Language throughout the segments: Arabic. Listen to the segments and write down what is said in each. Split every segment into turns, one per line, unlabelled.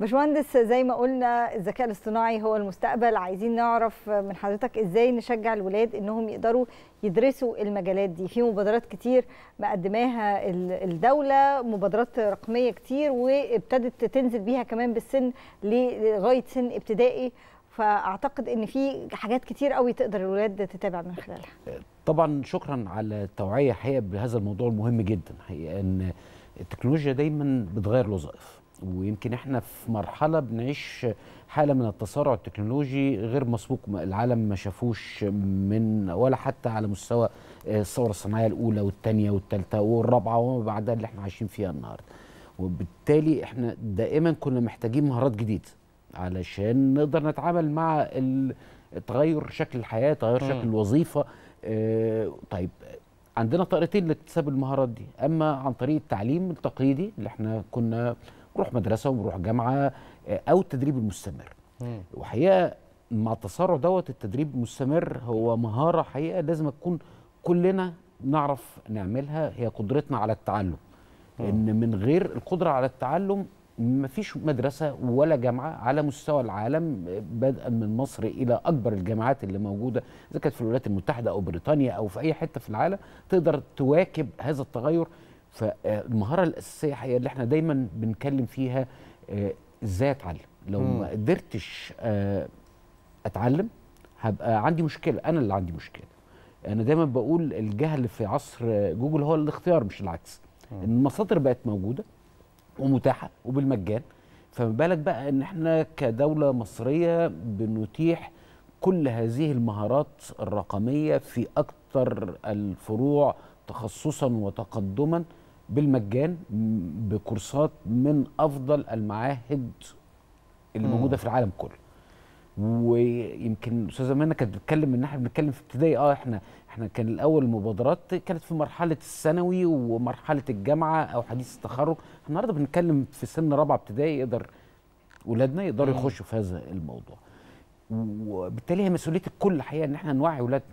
باشمهندس زي ما قلنا الذكاء الاصطناعي هو المستقبل عايزين نعرف من حضرتك ازاي نشجع الولاد انهم يقدروا يدرسوا المجالات دي في مبادرات كتير مقدماها الدوله مبادرات رقميه كتير وابتدت تنزل بيها كمان بالسن لغايه سن ابتدائي فاعتقد ان في حاجات كتير قوي تقدر الولاد تتابع من خلالها طبعا شكرا على التوعيه حقيقه بهذا الموضوع المهم جدا حقيقه ان التكنولوجيا دايما بتغير الوظائف ويمكن احنا في مرحله بنعيش حاله من التسارع التكنولوجي غير مسبوق العالم ما شافوش من ولا حتى على مستوى الثوره الصناعيه الاولى والثانيه والثالثه والرابعه وما بعدها اللي احنا عايشين فيها النهارده وبالتالي احنا دائما كنا محتاجين مهارات جديده علشان نقدر نتعامل مع تغير شكل الحياه تغير شكل الوظيفه آه، طيب عندنا طريقتين لاكتساب المهارات دي اما عن طريق التعليم التقليدي اللي احنا كنا نروح مدرسه ونروح جامعه آه، او التدريب المستمر وحقيقه مع التسارع دوت التدريب المستمر هو مهاره حقيقه لازم تكون كلنا نعرف نعملها هي قدرتنا على التعلم ان من غير القدره على التعلم ما فيش مدرسة ولا جامعة على مستوى العالم بدءا من مصر إلى أكبر الجامعات اللي موجودة إذا كانت في الولايات المتحدة أو بريطانيا أو في أي حتة في العالم تقدر تواكب هذا التغير فالمهارة الأساسية هي اللي احنا دايما بنتكلم فيها آه، إزاي أتعلم لو ما قدرتش آه، أتعلم هبقى عندي مشكلة أنا اللي عندي مشكلة أنا دايما بقول الجهل في عصر جوجل هو الاختيار مش العكس المصادر بقت موجودة ومتاحه وبالمجان فما بالك بقى ان احنا كدوله مصريه بنتيح كل هذه المهارات الرقميه في اكثر الفروع تخصصا وتقدما بالمجان بكورسات من افضل المعاهد اللي موجوده في العالم كله ويمكن استاذه منى كانت بتتكلم ان احنا بنتكلم في ابتدائي اه احنا احنا كان الاول المبادرات كانت في مرحله الثانوي ومرحله الجامعه او حديث التخرج النهارده بنتكلم في سن رابعه ابتدائي يقدر اولادنا يقدروا يخشوا في هذا الموضوع وبالتالي هي مسؤوليه الكل الحقيقه ان احنا نوعي اولادنا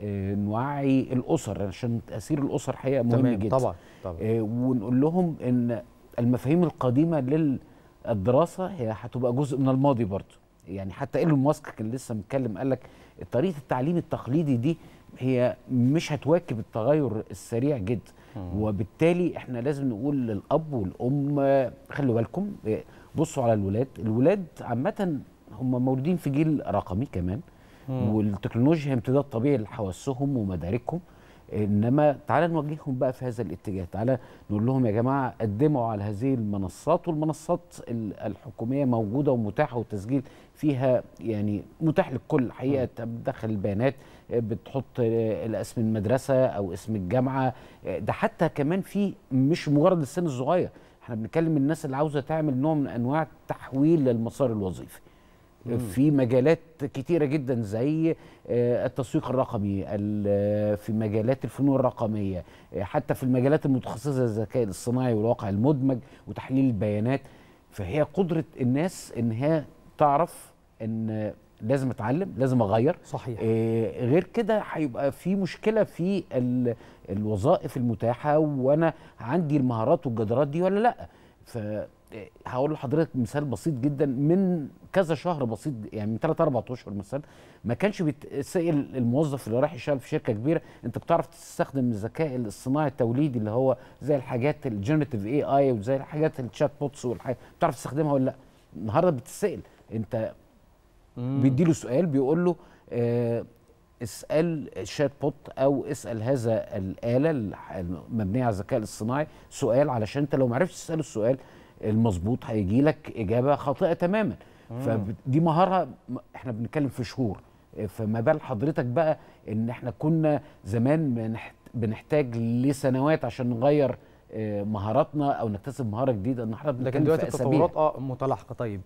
آه، نوعي الاسر عشان تاثير الاسر حقيقه مهم تمام جدا طبعا طبعا آه، ونقول لهم ان المفاهيم القديمه للدراسه هي هتبقى جزء من الماضي برضه يعني حتى ايلون ماسك كان لسه متكلم قال لك طريقه التعليم التقليدي دي هي مش هتواكب التغير السريع جدا وبالتالي احنا لازم نقول للاب والام خلوا بالكم بصوا على الولاد الولاد عامه هم مولودين في جيل رقمي كمان والتكنولوجيا هي امتداد طبيعي لحواسهم ومداركهم انما تعالى نوجههم بقى في هذا الاتجاه تعالى نقول لهم يا جماعه قدموا على هذه المنصات والمنصات الحكوميه موجوده ومتاحه والتسجيل فيها يعني متاح للكل الحقيقه تدخل البيانات بتحط اسم المدرسه او اسم الجامعه ده حتى كمان في مش مجرد السن الصغير احنا بنتكلم الناس اللي عاوزه تعمل نوع من انواع التحويل للمسار الوظيفي في مجالات كتيره جدا زي آه، التسويق الرقمي آه، في مجالات الفنون الرقميه آه، حتى في المجالات المتخصصه زي الذكاء الاصطناعي والواقع المدمج وتحليل البيانات فهي قدره الناس ان هي تعرف ان لازم اتعلم لازم اغير صحيح إيه غير كده هيبقى في مشكله في الوظائف المتاحه وانا عندي المهارات والجدارات دي ولا لا ف هقول لحضرتك مثال بسيط جدا من كذا شهر بسيط يعني من 3 4 اشهر مثلا ما كانش بيتسال الموظف اللي رايح يشتغل في شركه كبيره انت بتعرف تستخدم الذكاء الاصطناعي التوليدي اللي هو زي الحاجات الجنريتيف اي اي وزي الحاجات الشات بوتس والحاجات بتعرف تستخدمها ولا لا النهارده بتسال انت بيديله سؤال بيقول له آه اسال شات بوت او اسال هذا الاله المبنيه على الذكاء الاصطناعي سؤال علشان انت لو ما عرفتش تساله السؤال المظبوط هيجي لك اجابه خاطئه تماما مم. فدي مهاره احنا بنتكلم في شهور آه، فما بال حضرتك بقى ان احنا كنا زمان بنحتاج لسنوات عشان نغير آه، مهاراتنا او نكتسب مهاره جديده النهارده لكن دلوقتي التطورات اه متلاحقه طيب